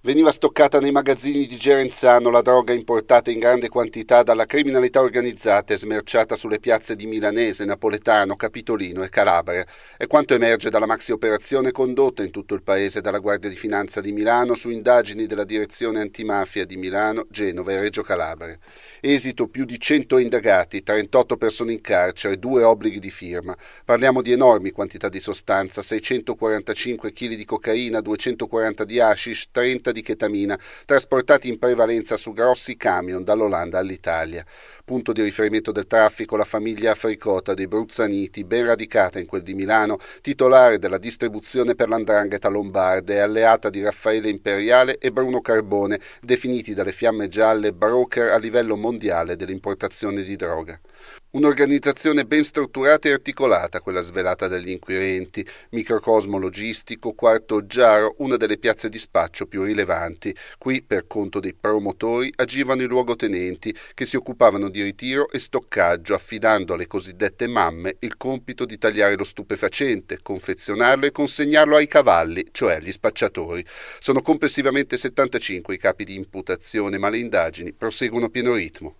Veniva stoccata nei magazzini di Gerenzano la droga importata in grande quantità dalla criminalità organizzata e smerciata sulle piazze di Milanese, Napoletano, Capitolino e Calabria. È quanto emerge dalla maxi operazione condotta in tutto il paese dalla Guardia di Finanza di Milano su indagini della Direzione Antimafia di Milano, Genova e Reggio Calabria. Esito più di 100 indagati, 38 persone in carcere, due obblighi di firma. Parliamo di enormi quantità di sostanza, 645 kg di cocaina, 240 di hashish, 30 tonnellata di chetamina, trasportati in prevalenza su grossi camion dall'Olanda all'Italia. Punto di riferimento del traffico la famiglia africota dei Bruzzaniti, ben radicata in quel di Milano, titolare della distribuzione per l'andrangheta lombarda e alleata di Raffaele Imperiale e Bruno Carbone, definiti dalle fiamme gialle broker a livello mondiale dell'importazione di droga. Un'organizzazione ben strutturata e articolata, quella svelata dagli inquirenti, microcosmo logistico, quarto Oggiaro, una delle piazze di spaccio più rilevanti. Qui, per conto dei promotori, agivano i luogotenenti, che si occupavano di ritiro e stoccaggio, affidando alle cosiddette mamme il compito di tagliare lo stupefacente, confezionarlo e consegnarlo ai cavalli, cioè agli spacciatori. Sono complessivamente 75 i capi di imputazione, ma le indagini proseguono a pieno ritmo.